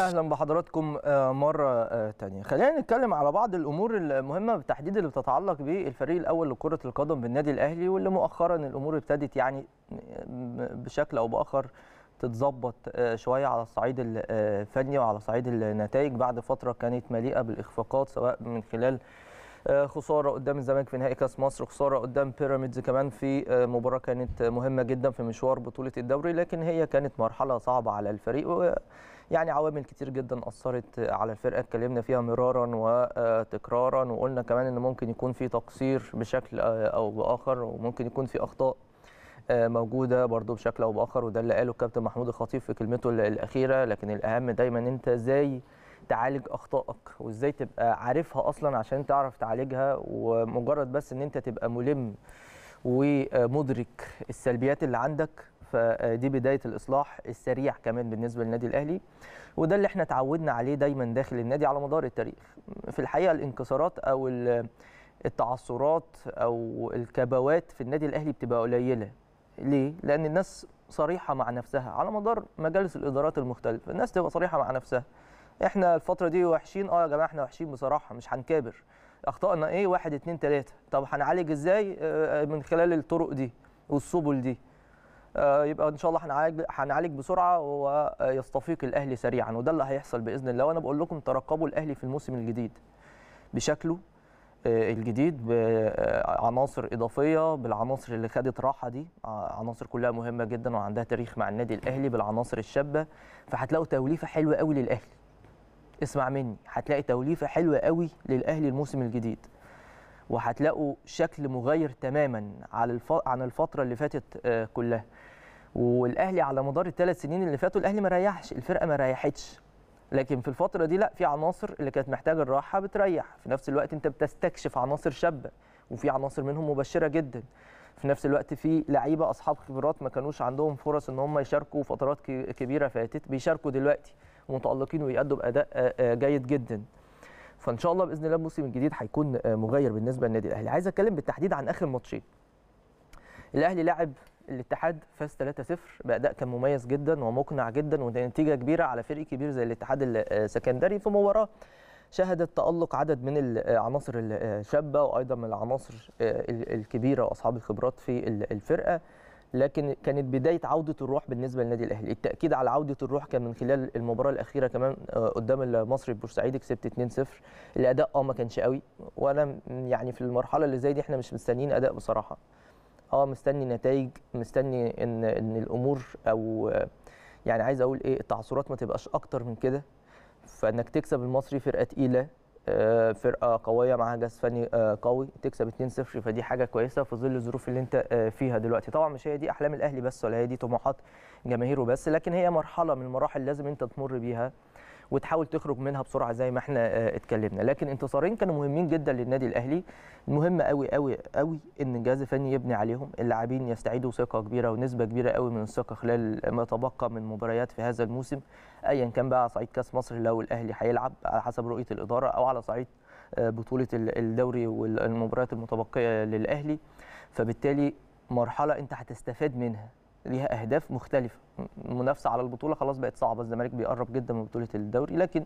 اهلا بحضراتكم آه، مره آه، تانية خلينا نتكلم على بعض الامور المهمه بالتحديد اللي بتتعلق بالفريق الاول لكره القدم بالنادي الاهلي واللي مؤخرا الامور ابتدت يعني بشكل او باخر تتظبط آه، شويه على الصعيد الفني وعلى صعيد النتائج بعد فتره كانت مليئه بالاخفاقات سواء من خلال آه، خساره قدام الزمالك في نهائي كاس مصر خساره قدام بيراميدز كمان في آه، مباراه كانت مهمه جدا في مشوار بطوله الدوري لكن هي كانت مرحله صعبه على الفريق يعني عوامل كتير جدا اثرت على الفرقه اتكلمنا فيها مرارا وتكرارا وقلنا كمان ان ممكن يكون في تقصير بشكل آه، او باخر وممكن يكون في اخطاء موجوده برضو بشكل او باخر وده اللي قاله الكابتن محمود الخطيب في كلمته الاخيره لكن الاهم دايما انت ازاي تعالج اخطائك وازاي تبقى عارفها اصلا عشان تعرف تعالجها ومجرد بس ان انت تبقى ملم ومدرك السلبيات اللي عندك فدي بدايه الاصلاح السريع كمان بالنسبه للنادي الاهلي وده اللي احنا اتعودنا عليه دايما داخل النادي على مدار التاريخ في الحقيقه الانكسارات او التعثرات او الكبوات في النادي الاهلي بتبقى قليله ليه لان الناس صريحه مع نفسها على مدار مجالس الادارات المختلفه الناس تبقى صريحه مع نفسها احنا الفتره دي وحشين اه يا جماعه احنا وحشين بصراحه مش هنكابر اخطائنا ايه واحد اتنين تلاته طب هنعالج ازاي آه، آه، من خلال الطرق دي والسبل دي آه، يبقى ان شاء الله هنعالج هنعالج بسرعه ويستفيق الاهلي سريعا وده اللي هيحصل باذن الله وانا بقول لكم ترقبوا الاهلي في الموسم الجديد بشكله الجديد بعناصر اضافيه بالعناصر اللي خدت راحه دي عناصر كلها مهمه جدا وعندها تاريخ مع النادي الاهلي بالعناصر الشابه فهتلاقوا توليفه حلوه قوي للاهلي اسمع مني هتلاقي توليفه حلوه قوي للاهلي الموسم الجديد وهتلاقوا شكل مغاير تماما على الف... عن الفتره اللي فاتت آه، كلها والاهلي على مدار الثلاث سنين اللي فاتوا الاهلي ما ريحش الفرقه ما ريحتش لكن في الفتره دي لا في عناصر اللي كانت محتاجه الراحه بتريح في نفس الوقت انت بتستكشف عناصر شابه وفي عناصر منهم مبشره جدا في نفس الوقت في لعيبه اصحاب خبرات ما كانوش عندهم فرص ان هم يشاركوا فترات كبيره فاتت بيشاركوا دلوقتي ومتالقين ويقدم اداء آه، آه، جيد جدا فان شاء الله باذن الله الموسم الجديد هيكون آه، مغير بالنسبه للنادي الاهلي عايز اتكلم بالتحديد عن اخر ماتشين الاهلي لعب الاتحاد فاز 3-0 باداء كان مميز جدا ومقنع جدا ونتيجه كبيره على فريق كبير زي الاتحاد السكندري في مباراه شهدت تالق عدد من العناصر الشابه وايضا من العناصر الكبيره واصحاب الخبرات في الفرقه لكن كانت بدايه عوده الروح بالنسبه للنادي الاهلي التاكيد على عوده الروح كان من خلال المباراه الاخيره كمان آه، قدام المصري بورسعيد كسبت 2-0 الاداء اه ما كانش قوي وانا يعني في المرحله اللي زي دي احنا مش مستنيين اداء بصراحه اه مستني نتائج مستني ان ان الامور او آه، يعني عايز اقول ايه التعثرات ما تبقاش اكتر من كده فانك تكسب المصري فرقه تقيله آه، فرقه قويه معاها جهاز فني آه، قوي تكسب 2-0 فدي حاجه كويسه في ظل الظروف اللي انت آه، فيها دلوقتي طبعا مش هي دي احلام الاهلي بس ولا هي دي طموحات جماهيره بس لكن هي مرحله من المراحل لازم انت تمر بيها وتحاول تخرج منها بسرعه زي ما احنا آه، اتكلمنا لكن انتصارين كانوا مهمين جدا للنادي الاهلي المهم قوي قوي قوي ان الجهاز الفني يبني عليهم اللاعبين يستعيدوا ثقه كبيره ونسبه كبيره قوي من الثقه خلال ما تبقى من مباريات في هذا الموسم ايا كان بقى على صعيد كاس مصر لو الاهلي هيلعب على حسب رؤيه الاداره او على صعيد آه، بطوله الدوري والمباريات المتبقيه للاهلي فبالتالي مرحله انت هتستفاد منها ليها اهداف مختلفه المنافسه على البطوله خلاص بقت صعبه الزمالك بيقرب جدا من بطوله الدوري لكن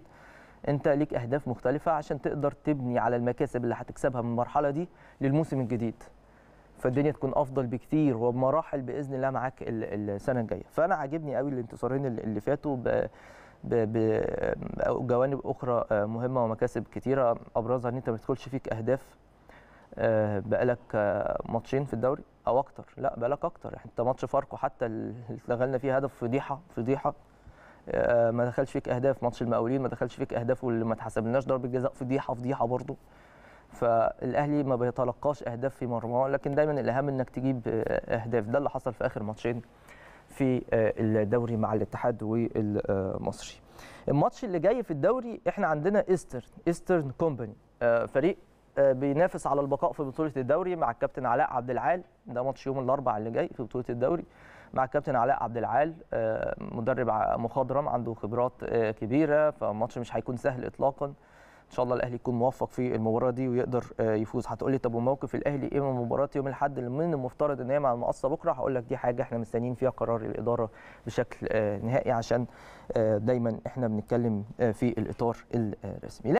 انت ليك اهداف مختلفه عشان تقدر تبني على المكاسب اللي هتكسبها من المرحله دي للموسم الجديد فالدنيا تكون افضل بكتير وبمراحل باذن الله معاك السنه الجايه فانا عاجبني قوي الانتصارين اللي فاتوا ب بجوانب اخرى آه، مهمه ومكاسب كتيره ابرزها ان انت ما تدخلش فيك اهداف آه، بقالك آه، ماتشين في الدوري او اكتر لا بالك اكتر انت يعني ماتش فاركو حتى اللي اتلغلنا فيه هدف فضيحه فضيحه آه، ما دخلش فيك اهداف ماتش المقاولين ما دخلش فيك اهداف واللي ما اتحسبناش ضربه جزاء فضيحه فضيحه برضه فالاهلي ما بيتلقاش اهداف في مرماه لكن دايما الاهم انك تجيب آه، اهداف ده اللي حصل في اخر ماتشين في آه، الدوري مع الاتحاد والمصري الماتش اللي جاي في الدوري احنا عندنا ايسترن ايسترن كومباني فريق آه، بينافس على البقاء في بطوله الدوري مع الكابتن علاء عبد العال ده ماتش يوم الاربعاء اللي جاي في بطوله الدوري مع الكابتن علاء عبد العال آه، مدرب مخضرم عنده خبرات آه، كبيره فالماتش مش هيكون سهل اطلاقا ان شاء الله الاهلي يكون موفق في المباراه دي ويقدر يفوز هتقول لي طب وموقف الاهلي ايه من مباراه يوم الاحد اللي من المفترض ان هي مع المقصه بكره هقول لك دي حاجه احنا مستنيين فيها قرار الاداره بشكل نهائي عشان دايما احنا بنتكلم في الاطار الرسمي